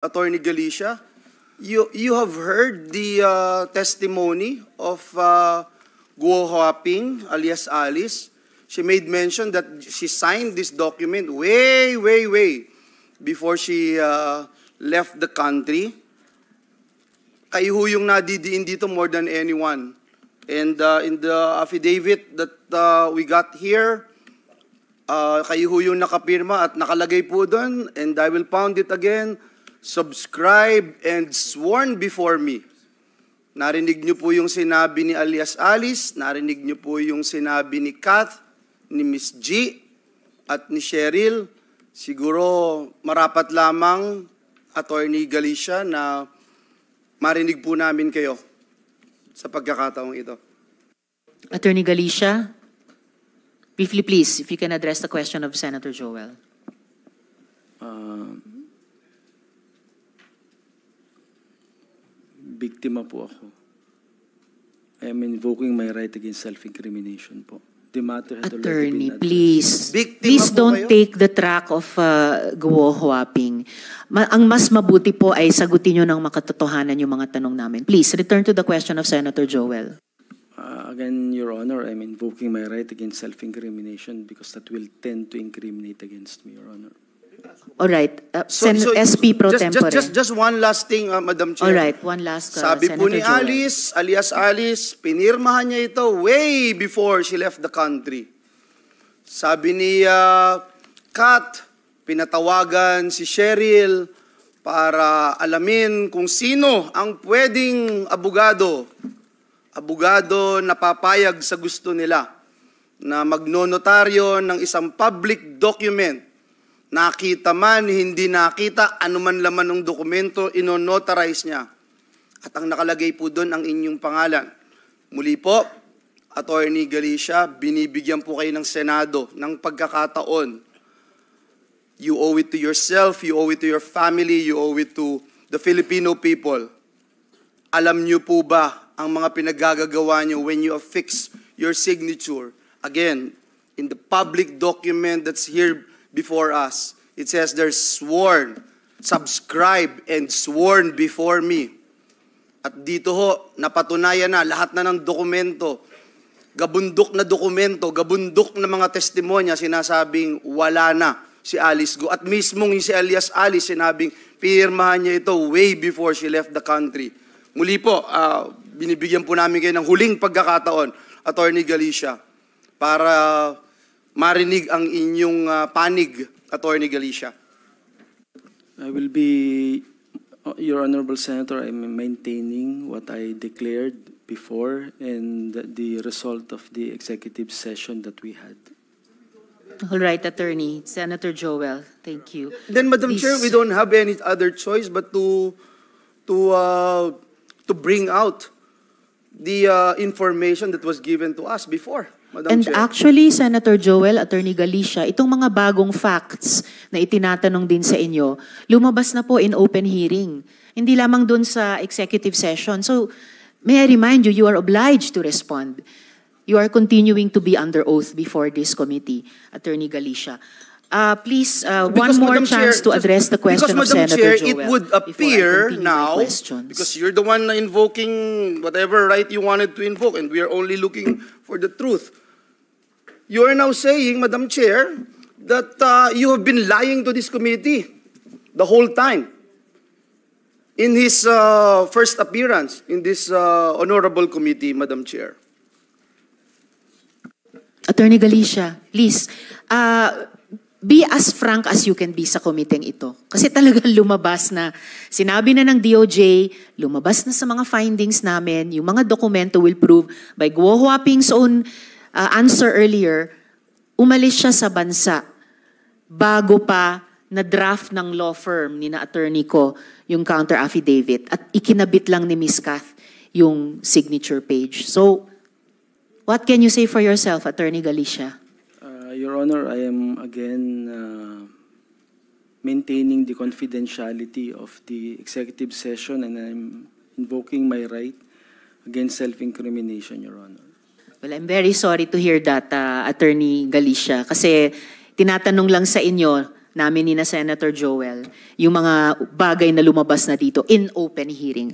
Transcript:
Attorney Galicia, you, you have heard the uh, testimony of uh, Guo Huaping, alias Alice. She made mention that she signed this document way, way, way before she uh, left the country. Kayo ho yung nadidiin dito more than anyone. And uh, in the affidavit that uh, we got here, uh, kayo ho yung nakapirma at nakalagay po doon, and I will pound it again, subscribe, and sworn before me. Narinig niyo po yung sinabi ni Alias Alice, narinig niyo po yung sinabi ni Kath, ni Miss G, at ni Cheryl. Siguro marapat lamang, Attorney Galicia, na marinig po namin kayo sa pagkakataong ito. Attorney Galicia, briefly please, if you can address the question of Senator Joel. Uh, biktima po ako. I am invoking my right against self-incrimination po. The matter had Attorney, please. Biktima please don't kayo? take the track of uh, Huaping. Ma- ang mas mabuti po ay sagutin nyo ng makatotohanan yung mga tanong namin. Please, return to the question of Senator Joel. Uh, again, Your Honor, I'm invoking my right against self-incrimination because that will tend to incriminate against me, Your Honor. All right. Uh, so, Sen so, SP Pro just, Tempore. Just, just, just one last thing, uh, Madam Chair. All right, one last. Uh, Sabi Senator po ni Joel. Alice, alias Alice, pinirmahan niya ito way before she left the country. Sabi ni uh, Kat, pinatawagan si Cheryl para alamin kung sino ang pwedeng abogado. Abogado na papayag sa gusto nila na magnonotaryo ng isang public document Nakita man, hindi nakita, anuman laman ng dokumento, inonotarize niya. At ang nakalagay po doon ang inyong pangalan. Muli po, Attorney Galicia, binibigyan po kayo ng Senado ng pagkakataon. You owe it to yourself, you owe it to your family, you owe it to the Filipino people. Alam niyo po ba ang mga pinagagagawa niyo when you affix your signature? Again, in the public document that's here before us. It says they're sworn, subscribe and sworn before me. At dito ho, napatunayan na lahat na ng dokumento, gabundok na dokumento, gabundok na mga testimonya, sinasabing wala na si Alice Go. At mismong si Elias Alice, sinabing pirmahan niya ito way before she left the country. Muli po, uh, binibigyan po namin kayo ng huling pagkakataon, Attorney Galicia, para marinig ang inyong uh, panig, Attorney Galicia. I will be, uh, Your Honorable Senator, I'm maintaining what I declared before and the result of the executive session that we had. All right, Attorney. Senator Joel, thank you. Then, Madam Please. Chair, we don't have any other choice but to to uh, to bring out the uh, information that was given to us before. Madam And Chair. actually, Senator Joel, Attorney Galicia, itong mga bagong facts na itinatanong din sa inyo, lumabas na po in open hearing. Hindi lamang doon sa executive session. So, may I remind you, you are obliged to respond. You are continuing to be under oath before this committee, Attorney Galicia. Uh, please, uh, one more Madam chance Chair, to address the question because, of Madam Senator Chair, Joel. It would appear now, because you're the one invoking whatever right you wanted to invoke, and we are only looking for the truth. You are now saying, Madam Chair, that uh, you have been lying to this committee the whole time. In his uh, first appearance in this uh, honorable committee, Madam Chair. Attorney Galicia, please. Uh, be as frank as you can be sa komiteng ito. Kasi talagang lumabas na, sinabi na ng DOJ, lumabas na sa mga findings namin, yung mga dokumento will prove by Guo Huaping's own uh, answer earlier, umalis siya sa bansa bago pa na draft ng law firm ni na attorney ko yung counter affidavit at ikinabit lang ni Miss Kath yung signature page. So, what can you say for yourself, Attorney Galicia? Your Honor, I am again uh, maintaining the confidentiality of the executive session and I'm invoking my right against self-incrimination, Your Honor. Well, I'm very sorry to hear that, uh, Attorney Galicia, kasi tinatanong lang sa inyo namin ni na Senator Joel yung mga bagay na lumabas na dito in open hearing.